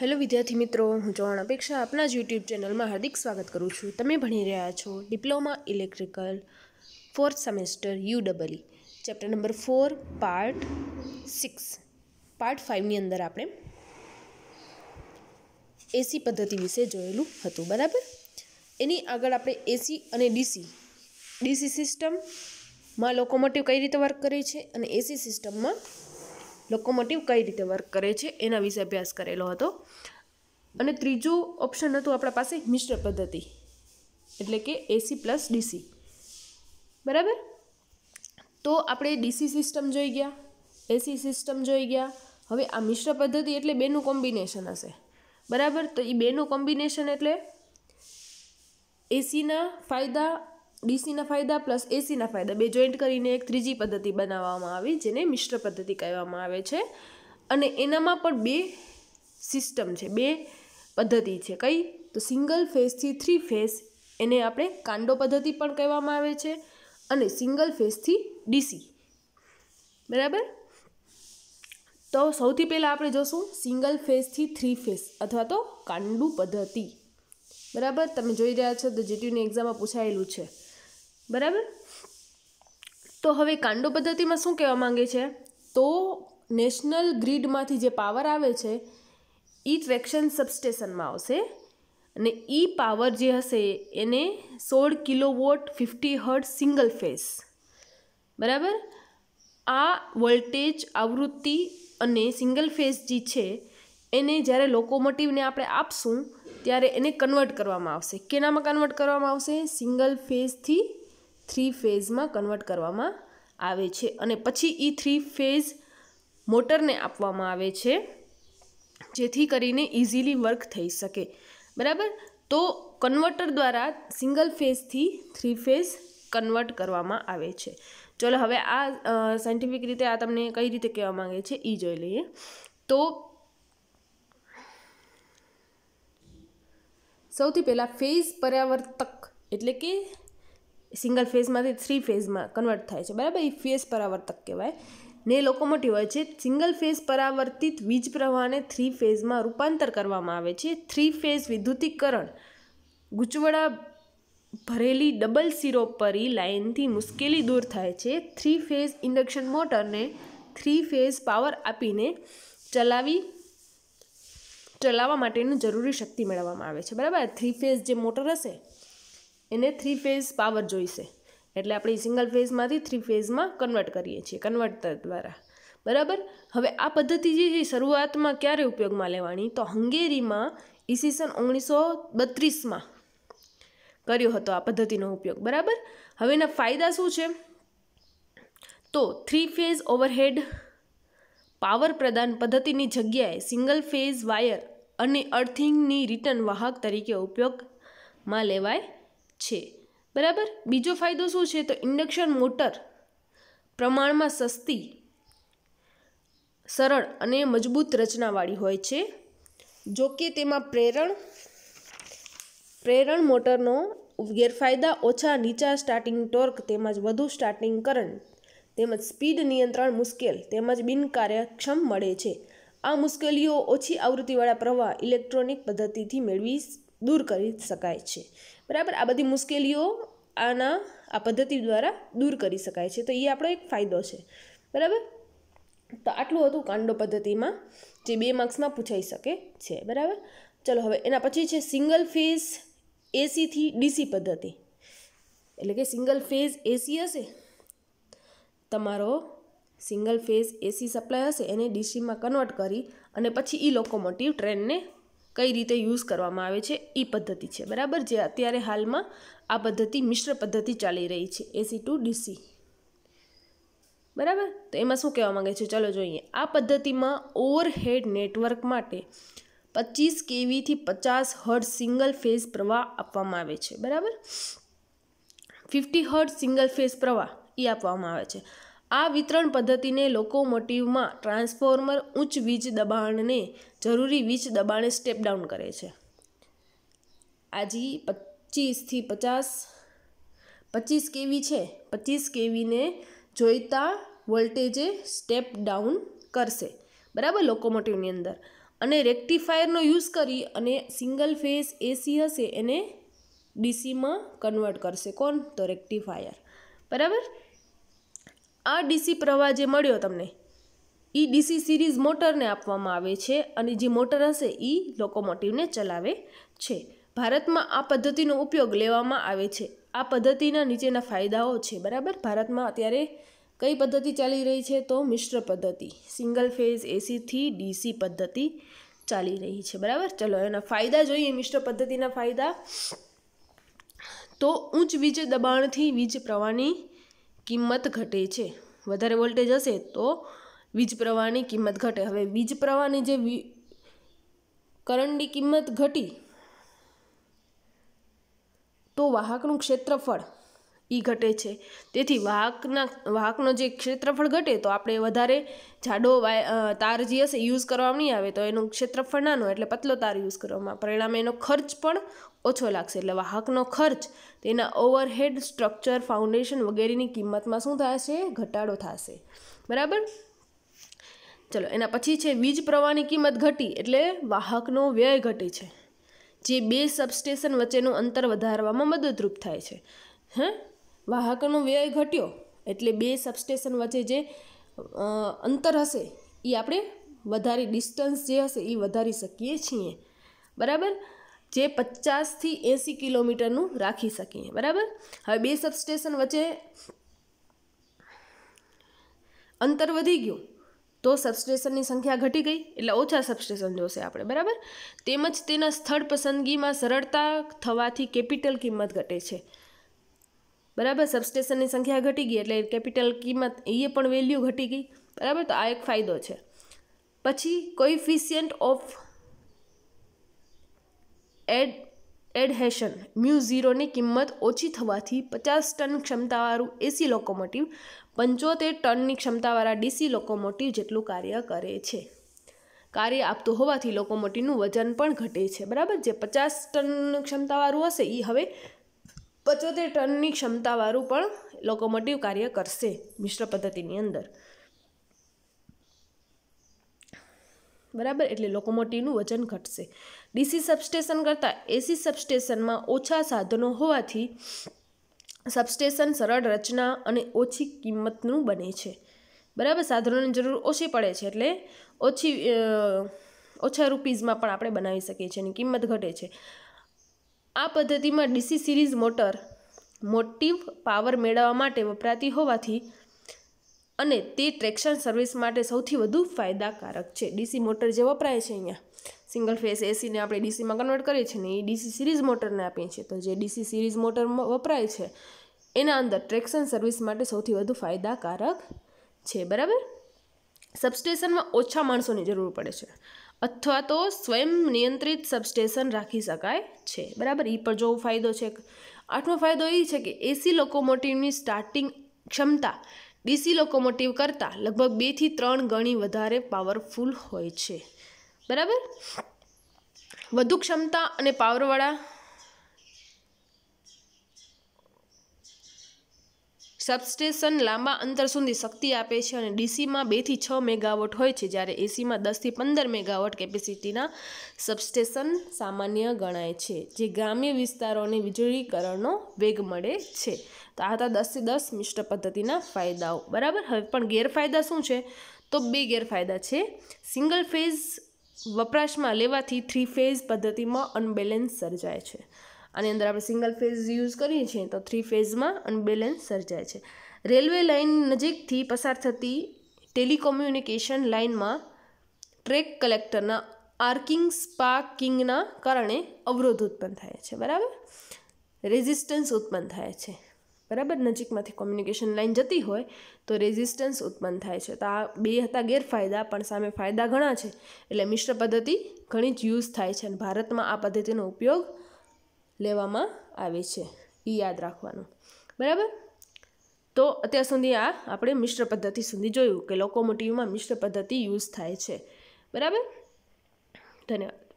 hello વિદ્યાર્થી મિત્રો હું ચૌહાણ અપેક્ષા આપના જ યુટ્યુબ ચેનલમાં હાર્દિક સ્વાગત કરું છું તમે ભણી રહ્યા છો diploma electrical fourth semester U double E chapter number four part six part ફાઇવની અંદર આપણે એસી પદ્ધતિ વિશે જોયેલું હતું બરાબર એની આગળ આપણે એસી અને ડીસી ડીસી સિસ્ટમમાં લોકોમોટિવ કઈ રીતે વર્ક કરે છે અને એસી સિસ્ટમમાં લોકોમોટિવ કઈ રીતે વર્ક કરે છે એના વિશે અભ્યાસ કરેલો હતો અને ત્રીજું ઓપ્શન હતું આપણા પાસે મિશ્ર પદ્ધતિ એટલે કે એસી પ્લસ ડીસી બરાબર તો આપણે ડીસી સિસ્ટમ જોઈ ગયા એસી સિસ્ટમ જોઈ ગયા હવે આ મિશ્ર પદ્ધતિ એટલે બેનું કોમ્બિનેશન હશે બરાબર તો એ બેનું કોમ્બિનેશન એટલે એસીના ફાયદા ડીસીના ફાયદા પ્લસ એસીના ફાયદા બે જોઈન્ટ કરીને એક ત્રીજી પદ્ધતિ બનાવવામાં આવી જેને મિશ્ર પદ્ધતિ કહેવામાં આવે છે અને એનામાં પણ બે સિસ્ટમ છે બે પદ્ધતિ છે કઈ તો સિંગલ ફેઝથી થ્રી ફેઝ એને આપણે કાંડો પદ્ધતિ પણ કહેવામાં આવે છે અને સિંગલ ફેઝથી ડીસી બરાબર તો સૌથી પહેલાં આપણે જોશું સિંગલ ફેઝથી થ્રી ફેઝ અથવા તો કાંડુ પદ્ધતિ બરાબર તમે જોઈ રહ્યા છો તો જીટીયુની એક્ઝામમાં પૂછાયેલું છે બરાબર તો હવે કાંડો પદ્ધતિમાં શું કહેવા માંગે છે તો નેશનલ ગ્રીડમાંથી જે પાવર આવે છે એ ટ્રેક્શન સબસ્ટેશનમાં આવશે અને એ પાવર જે હશે એને સોળ kilowatt fifty hertz single phase બરાબર આ વોલ્ટેજ આવૃત્તિ અને સિંગલ ફેસ જે છે એને જ્યારે લોકોમોટિવને આપણે આપશું ત્યારે એને કન્વર્ટ કરવામાં આવશે કેનામાં કન્વર્ટ કરવામાં આવશે સિંગલ ફેઝથી થ્રી ફેઝમાં કન્વર્ટ કરવામાં આવે છે અને પછી એ થ્રી ફેઝ મોટરને આપવામાં આવે છે જેથી કરીને ઇઝીલી વર્ક થઈ શકે બરાબર તો કન્વર્ટર દ્વારા સિંગલ ફેઝથી થ્રી ફેઝ કન્વર્ટ કરવામાં આવે છે ચલો હવે આ સાયન્ટિફિક રીતે આ તમને કઈ રીતે કહેવા માંગે છે એ જોઈ લઈએ તો સૌથી પહેલાં ફેઝ પર્યાવર્તક એટલે કે સિંગલ ફેઝમાંથી થ્રી ફેઝમાં કન્વર્ટ થાય છે બરાબર એ ફેઝ પરાવર્તક કહેવાય ને લોકોમોટિવ હોય છે સિંગલ ફેઝ પરાવર્તિત વીજ પ્રવાહને થ્રી ફેઝમાં રૂપાંતર કરવામાં આવે છે થ્રી ફેઝ વિદ્યુતીકરણ ગૂંચવડા ભરેલી ડબલ સીરો પરી લાઇનથી મુશ્કેલી દૂર થાય છે થ્રી ફેઝ ઇન્ડક્શન મોટરને થ્રી ફેઝ પાવર આપીને ચલાવી ચલાવવા માટેનું જરૂરી શક્તિ મેળવવામાં આવે છે બરાબર થ્રી ફેઝ જે મોટર હશે એને થ્રી ફેઝ પાવર જોઈશે એટલે આપણે સિંગલ ફેઝમાંથી થ્રી ફેઝમાં કન્વર્ટ કરીએ છીએ કન્વર્ટર દ્વારા બરાબર હવે આ પદ્ધતિ જે છે શરૂઆતમાં ક્યારે ઉપયોગમાં લેવાની તો હંગેરીમાં ઈસવીસન ઓગણીસો બત્રીસમાં કર્યો હતો આ પદ્ધતિનો ઉપયોગ બરાબર હવે એના ફાયદા શું છે તો થ્રી ફેઝ ઓવરહેડ પાવર પ્રદાન પદ્ધતિની જગ્યાએ સિંગલ ફેઝ વાયર અને અર્થિંગની રિટર્ન વાહક તરીકે ઉપયોગમાં લેવાય છે બરાબર બીજો ફાયદો શું છે તો ઇન્ડક્શન મોટર પ્રમાણમાં સસ્તી સરળ અને મજબૂત રચનાવાળી હોય છે જો કે તેમાં પ્રેરણ પ્રેરણ મોટરનો ગેરફાયદા ઓછા નીચા સ્ટાર્ટિંગ ટોર્ક તેમજ વધુ સ્ટાર્ટિંગ કરંટ તેમજ સ્પીડ નિયંત્રણ મુશ્કેલ તેમજ બિનકાર્યક્ષમ મળે છે આ મુશ્કેલીઓ ઓછી આવૃત્તિવાળા પ્રવાહ ઇલેક્ટ્રોનિક પદ્ધતિથી મેળવી દૂર કરી શકાય છે બરાબર આ બધી મુશ્કેલીઓ આના આ પદ્ધતિ દ્વારા દૂર કરી શકાય છે તો એ આપણો એક ફાયદો છે બરાબર તો આટલું હતું કાંડો પદ્ધતિમાં જે બે માર્ક્સમાં પૂછાઈ શકે છે બરાબર ચલો હવે એના પછી છે સિંગલ ફેઝ એસીથી ડીસી પદ્ધતિ એટલે કે સિંગલ ફેઝ એસી હશે તમારો સિંગલ ફેઝ એસી સપ્લાય હશે એને ડીસીમાં કન્વર્ટ કરી અને પછી એ લોકોમોટિવ ટ્રેનને કઈ રીતે યુઝ કરવામાં આવે છે એ પદ્ધતિ છે બરાબર જે અત્યારે હાલમાં આ પદ્ધતિ મિશ્ર પદ્ધતિ ચાલી રહી છે એસી ટુ ડીસી બરાબર તો એમાં શું કહેવા માગે છે ચલો જોઈએ આ પદ્ધતિમાં ઓવરહેડ નેટવર્ક માટે પચીસ કેવીથી પચાસ હર્ડ સિંગલ ફેઝ પ્રવાહ આપવામાં આવે છે બરાબર ફિફ્ટી હર્ડ સિંગલ ફેઝ પ્રવાહ એ આપવામાં આવે છે આ વિતરણ પદ્ધતિને લોકોમોટિવમાં ટ્રાન્સફોર્મર ઉચ્ચ વીજ દબાણને જરૂરી વીજ દબાણે સ્ટેપ ડાઉન કરે છે આજી પચીસથી પચાસ પચીસ કેવી છે પચીસ કેવીને જોઈતા વોલ્ટેજે સ્ટેપ ડાઉન કરશે બરાબર લોકોમોટિવની અંદર અને રેક્ટિફાયરનો યુઝ કરી અને સિંગલ ફેઝ એસી હશે એને ડીસીમાં કન્વર્ટ કરશે કોણ તો રેક્ટિફાયર બરાબર આ ડીસી પ્રવાહ જે મળ્યો તમને એ ડીસી સિરીઝ મોટરને આપવામાં આવે છે અને જે મોટર હશે એ લોકોમોટિવને ચલાવે છે ભારતમાં આ પદ્ધતિનો ઉપયોગ લેવામાં આવે છે આ પદ્ધતિના નીચેના ફાયદાઓ છે બરાબર ભારતમાં અત્યારે કઈ પદ્ધતિ ચાલી રહી છે તો મિશ્ર પદ્ધતિ સિંગલ ફેઝ એસીથી ડીસી પદ્ધતિ ચાલી રહી છે બરાબર ચલો એના ફાયદા જોઈએ મિશ્ર પદ્ધતિના ફાયદા તો ઊંચ વીજ દબાણથી વીજ પ્રવાહની કિંમત ઘટે છે વધારે વોલ્ટેજ હશે તો વીજ પ્રવાહની કિંમત ઘટે હવે વીજ પ્રવાહની જે કરંટની કિંમત ઘટી તો વાહકનું ક્ષેત્રફળ એ ઘટે છે તેથી વાહકના વાહકનો જે ક્ષેત્રફળ ઘટે તો આપણે વધારે જાડો વાય તાર જે હશે યુઝ કરવામાં નહીં આવે તો એનું ક્ષેત્રફળ નાનું એટલે પતલો તાર યુઝ કરવામાં પરિણામે એનો ખર્ચ પણ ઓછો લાગશે એટલે વાહકનો ખર્ચ તેના ઓવરહેડ સ્ટ્રક્ચર ફાઉન્ડેશન વગેરેની કિંમતમાં શું થશે ઘટાડો થશે બરાબર ચલો એના પછી છે વીજ પ્રવાહની કિંમત ઘટી એટલે વાહકનો વ્યય ઘટે છે જે બે સબસ્ટેશન વચ્ચેનું અંતર વધારવામાં મદદરૂપ થાય છે હે વાહકનો વ્યય ઘટ્યો એટલે બે સબસ્ટેશન વચ્ચે જે અંતર હશે એ આપણે વધારે ડિસ્ટન્સ જે હશે એ વધારી શકીએ છીએ બરાબર જે પચાસથી એંસી કિલોમીટરનું રાખી શકીએ બરાબર હવે બે સબસ્ટેશન વચ્ચે અંતર વધી ગયું તો સબસ્ટેશનની સંખ્યા ઘટી ગઈ એટલે ઓછા સબસ્ટેશન જોશે આપણે બરાબર તેમજ તેના સ્થળ પસંદગીમાં સરળતા થવાથી કેપિટલ કિંમત ઘટે છે બરાબર સબસ્ટેશનની સંખ્યા ઘટી ગઈ એટલે કેપિટલ કિંમત એ પણ વેલ્યુ ઘટી ગઈ બરાબર તો આ એક ફાયદો છે પછી coefficient of ad adhesion mu ઝીરોની કિંમત ઓછી થવાથી પચાસ ટન ક્ષમતાવાળું એસી લોકોમોટિવ પંચોતેર ટનની ક્ષમતાવાળા ડીસી લોકોમોટિવ જેટલું કાર્ય કરે છે કાર્ય આપતું હોવાથી લોકોમોટિવનું વજન પણ ઘટે છે બરાબર જે પચાસ ટન ક્ષમતાવાળું હશે એ હવે પચોતેર ટનની ક્ષમતાવાળું પણ લોકોમોટિવ કાર્ય કરશે મિશ્ર પદ્ધતિની અંદર બરાબર એટલે લોકોમોટિવનું વજન ઘટશે ડીસી સબસ્ટેશન કરતાં એસી સબસ્ટેશનમાં ઓછા સાધનો હોવાથી સબસ્ટેશન સરળ રચના અને ઓછી કિંમતનું બને છે બરાબર સાધનોની જરૂર ઓછી પડે છે એટલે ઓછી ઓછા રૂપીઝમાં પણ આપણે બનાવી શકીએ છીએ અને કિંમત ઘટે છે આ પદ્ધતિમાં DC series motor motive power મેળવવા માટે વપરાતી હોવાથી અને તે ટ્રેક્શન સર્વિસ માટે સૌથી વધુ ફાયદાકારક છે ડીસી મોટર જે વપરાય છે અહીંયા સિંગલ ફેસ એસીને આપણે ડીસીમાં કન્વર્ટ કરીએ છીએ ને એ ડીસી સિરીઝ મોટરને આપીએ છીએ તો જે ડીસી સિરીઝ મોટર વપરાય છે એના અંદર ટ્રેક્શન સર્વિસ માટે સૌથી વધુ ફાયદાકારક છે બરાબર સબસ્ટેશનમાં ઓછા માણસોની જરૂર પડે છે અથવા તો સ્વયં નિયંત્રિત સબસ્ટેશન રાખી શકાય છે બરાબર એ પણ જોવો ફાયદો છે આઠમો ફાયદો એ છે કે એસી લોકોમોટિવની સ્ટાર્ટિંગ ક્ષમતા ડીસી લોકોમોટિવ કરતાં લગભગ બેથી ત્રણ ગણી વધારે પાવરફુલ હોય છે બરાબર વધુ ક્ષમતા અને પાવરવાળા સબસ્ટેશન લાંબા અંતર સુધી શક્તિ આપે છે અને ડીસીમાં બેથી છ મેગાવોટ હોય છે જ્યારે એસીમાં દસથી પંદર મેગાવોટ કેપેસિટીના સબસ્ટેશન સામાન્ય ગણાય છે જે ગ્રામ્ય વિસ્તારોને વીજળીકરણનો વેગ મળે છે તો આ હતા દસથી દસ મિષ્ટ પદ્ધતિના ફાયદાઓ બરાબર હવે પણ ગેરફાયદા શું છે તો બે ગેરફાયદા છે સિંગલ ફેઝ વપરાશમાં લેવાથી થ્રી ફેઝ પદ્ધતિમાં અનબેલેન્સ સર્જાય છે આની અંદર આપણે સિંગલ ફેઝ યુઝ કરીએ છીએ તો થ્રી ફેઝમાં અનબેલેન્સ સર્જાય છે રેલવે લાઇન નજીકથી પસાર થતી ટેલિકોમ્યુનિકેશન લાઇનમાં ટ્રેક કલેક્ટરના આર્કિંગ સ્પાર્કિંગના કારણે અવરોધ ઉત્પન્ન થાય છે બરાબર રેઝિસ્ટન્સ ઉત્પન્ન થાય છે બરાબર નજીકમાંથી કોમ્યુનિકેશન લાઇન જતી હોય તો રેઝિસ્ટન્સ ઉત્પન્ન થાય છે તો આ બે હતા ગેરફાયદા પણ સામે ફાયદા ઘણા છે એટલે મિશ્ર પદ્ધતિ ઘણી જ યુઝ થાય છે અને ભારતમાં આ પદ્ધતિનો ઉપયોગ લેવામાં આવે છે એ યાદ રાખવાનું બરાબર તો અત્યાર સુધી આ આપણે મિશ્ર પદ્ધતિ સુધી જોયું કે લોકોમોટિવમાં મિશ્ર પદ્ધતિ યુઝ થાય છે બરાબર ધન્યવાદ